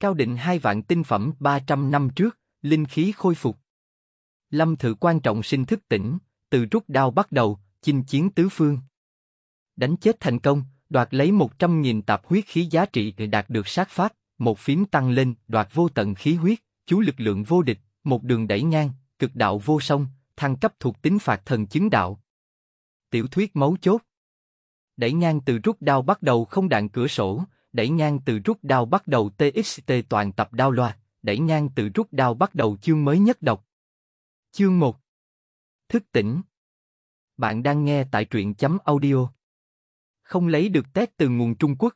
Cao định hai vạn tinh phẩm 300 năm trước, linh khí khôi phục. Lâm thử quan trọng sinh thức tỉnh, từ rút đao bắt đầu, chinh chiến tứ phương. Đánh chết thành công, đoạt lấy 100.000 tạp huyết khí giá trị để đạt được sát phát, một phím tăng lên, đoạt vô tận khí huyết, chú lực lượng vô địch, một đường đẩy ngang, cực đạo vô song, thăng cấp thuộc tính phạt thần chứng đạo. Tiểu thuyết mấu chốt Đẩy ngang từ rút đao bắt đầu không đạn cửa sổ, đẩy ngang từ rút đao bắt đầu TXT toàn tập đao loạt, đẩy ngang từ rút đao bắt đầu chương mới nhất đọc. Chương 1 Thức tỉnh Bạn đang nghe tại truyện chấm audio. Không lấy được test từ nguồn Trung Quốc.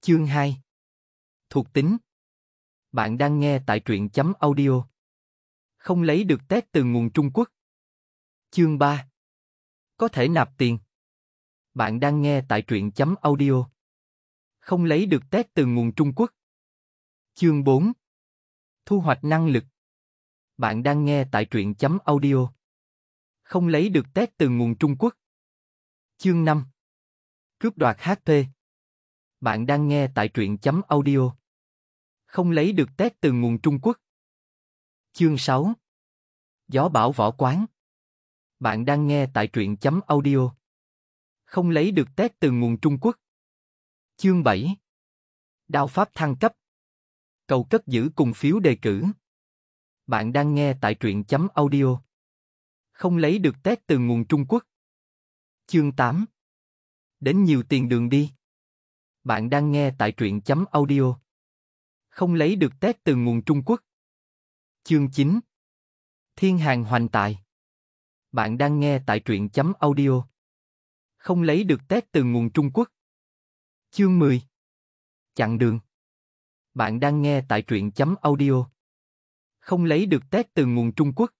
Chương 2 Thuộc tính Bạn đang nghe tại truyện chấm audio. Không lấy được test từ nguồn Trung Quốc. Chương 3 Có thể nạp tiền. Bạn đang nghe tại truyện chấm audio không lấy được Tết từ nguồn Trung Quốc. Chương 4 Thu hoạch năng lực Bạn đang nghe tại truyện chấm audio. Không lấy được Tết từ nguồn Trung Quốc. Chương 5 Cướp đoạt HP Bạn đang nghe tại truyện chấm audio. Không lấy được Tết từ nguồn Trung Quốc. Chương 6 Gió bão võ quán Bạn đang nghe tại truyện chấm audio. Không lấy được Tết từ nguồn Trung Quốc. Chương 7 Đao pháp thăng cấp Cầu cất giữ cùng phiếu đề cử Bạn đang nghe tại truyện chấm audio Không lấy được tét từ nguồn Trung Quốc Chương 8 Đến nhiều tiền đường đi Bạn đang nghe tại truyện chấm audio Không lấy được tét từ nguồn Trung Quốc Chương 9 Thiên hàng hoành tại Bạn đang nghe tại truyện chấm audio Không lấy được tét từ nguồn Trung Quốc Chương 10 Chặn đường Bạn đang nghe tại truyện chấm audio Không lấy được test từ nguồn Trung Quốc